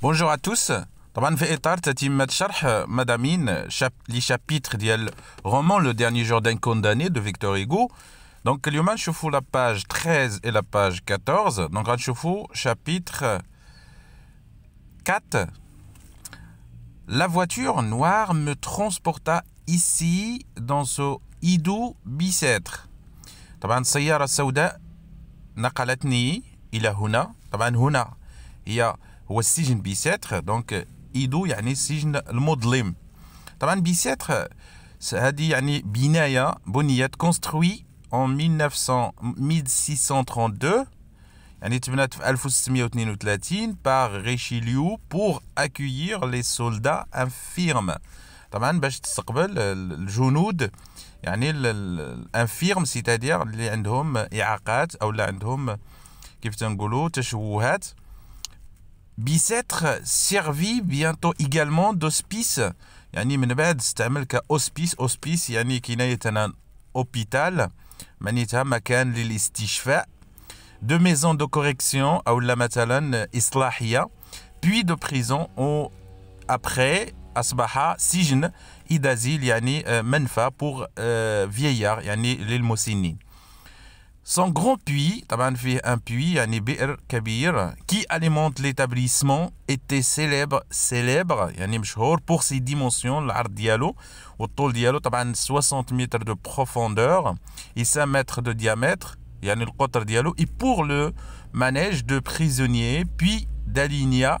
Bonjour à tous Je vais vous expliquer le chapitre du roman Le dernier jour d'un condamné de Victor Hugo Donc aujourd'hui vous la page 13 et la page 14 Donc vous voyez le chapitre 4 La voiture noire me transporta ici dans ce hidou bicêtre La هو السجن بيساتر دونك ايدو يعني السجن المظلم طبعا بيساتر هذه يعني بناية بنيت كونستروي ان 1632 يعني تبنات في 1632 بار ريشيليو بور اكويير لي سولدا انفيرم طبعا باش تستقبل الجنود يعني الانفيرم سيتادير اللي عندهم اعاقات او اللي عندهم كيف تنقولوا تشوهات Bicêtre servit bientôt également d'hospice. Yanni Menebed, Stamelka hospice, hospice, Yanni Kina est un hôpital. Manita Makan Lilistishfa. De maisons de correction, Aoula Matalan Islahia. Puis de prison, au, après, Asbaha Sijn idazi Yanni euh, Menfa pour euh, vieillard yani lil mousini. Son grand puits, un puits, qui alimente l'établissement, était célèbre, célèbre, pour ses dimensions, l'art diallo, autour taban 60 mètres de profondeur et 5 mètres de diamètre, et pour le manège de prisonniers, puis d'alinia,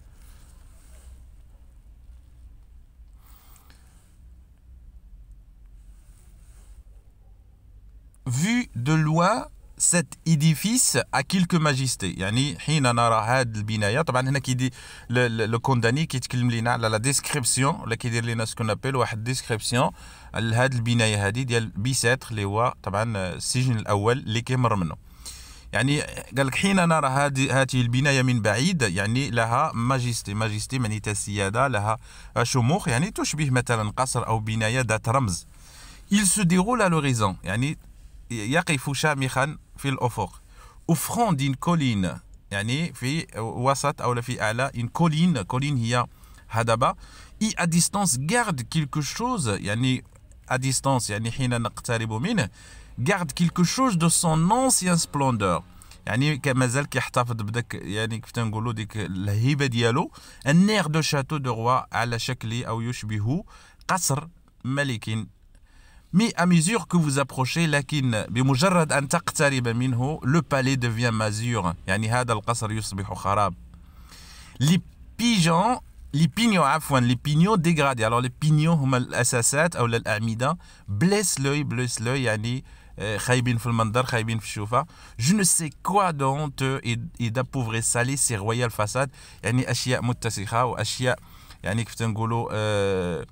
de loi cet édifice à quelques majestés يعني حين نرى هذه البنايه طبعا هنا كيدي لو كونداني كيتكلم لينا على لا ديسكريبسيون ولا كيدير لينا سكون ابل واحد ديسكريبسيون لهذه البنايه هذه ديال بيساتر اللي هو طبعا السجن الاول اللي كيمر منه يعني قال لك حين نرى هذه هذه البنايه من بعيد يعني لها ماجستي ماجستي يعني السياده لها شموخ يعني تشبه مثلا قصر او بنايه ذات رمز il se déroule à l'horizon يعني يقف شامخا في الأفق أفخون دين كولين يعني في وسط أو في أعلى إن كولين كولين هي هضبة إي ا ديستونس غارد كيلكو شوز يعني ا ديستونس يعني حين نقترب منه غارد كيلكو شوز دو سون انسيان سبلوندور يعني مازال كيحتفظ بدك يعني كيف تنقولوا ديك الهيبه ديالو النير دو شاتو دو روا على شكل او يشبه قصر ملك Mais à mesure que vous approchez, lakin بمجرد أن تقترب منه, le palais devient mazur, يعني هذا القصر يصبح خراب. Les pigeons les pignons, afouan, les pignons dégradés. Alors les pignons, hum al-asasat ou l'al-amida, blessent l'œil, blessent l'œil, yani, euh, khaybin fil mandar, khaybin fil choufa. Je ne sais quoi dont euh, honteux et d'appauvrir salé ces royales façades, yani, ashia muttasikha ou ashia, yani, kiftangulo, euh,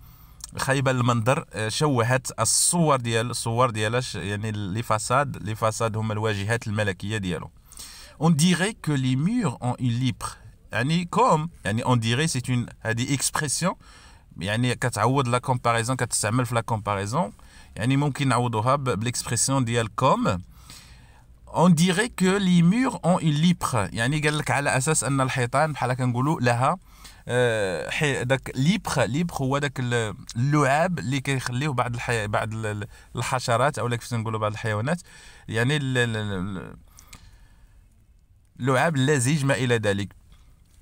خايبه المنظر آه، شوهت الصور ديال الصور ديالها يعني لي فاساد لي فاساد هما الواجهات الملكيه ديالو اون ديغي كو لي مور اون اون ليبر يعني كوم يعني اون ديغي سي اون هادي اكسبرسيون يعني كتعوض لا كومباريزون كتستعمل في لا كومباريزون يعني ممكن نعوضوها بالاكسبرسيون ديال كوم اون ديغي كو لي مور اون اون ليبر يعني قال لك على اساس ان الحيطان بحال كنقولوا لها آه، حي داك ليبخ ليبخ هو داك اللعاب اللي كيخليوه بعض الحي... بعض الحشرات او كيف نقولوا بعض الحيوانات يعني اللعاب اللزيج ما الى ذلك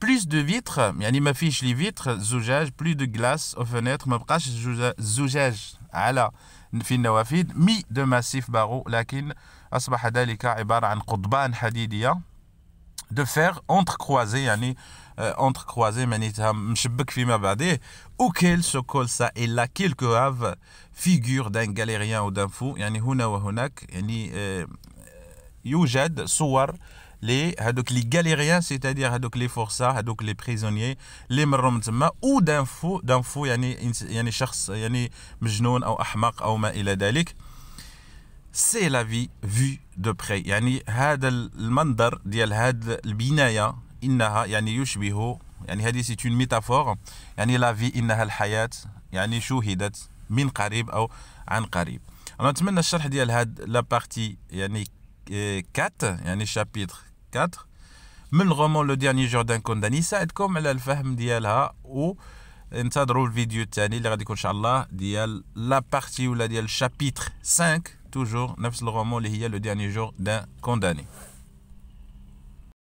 بلوس دو فيتر يعني ما فيش لي فيتر زجاج بلوس دو غلاس او فينيتر ما بقاش الزجاج على في النوافذ مي دو ماسيف بارو لكن اصبح ذلك عباره عن قضبان حديديه دو فير اونتركروازي يعني اونتر اونتركروازي معناتها مشبك فيما بعديه وكيل se colle ça et là quelques have figure d'un galérien ou d'un يعني هنا وهناك يعني يوجد صور لي هذوك لي غاليريان سيتادير هذوك لي فورسا هذوك لي بريزونيي اللي مروا من تما او دان فو دان فو يعني يعني شخص يعني مجنون او احمق او ما الى ذلك سي لا في في دو بري يعني هذا المنظر ديال هذه البنايه انها يعني يشبه يعني هذه سي اون ميتافور يعني لا في انها الحياه يعني شوهدت من قريب او عن قريب انا نتمنى الشرح ديال هاد لا بارتي يعني 4 يعني شابيتر 4 من رومون لو ديرني جور دان كونداني يساعدكم على الفهم ديالها و انتظروا الفيديو الثاني اللي غادي يكون ان شاء الله ديال لا بارتي ولا ديال الشابيتر 5 toujours, le dernier jour d'un condamné.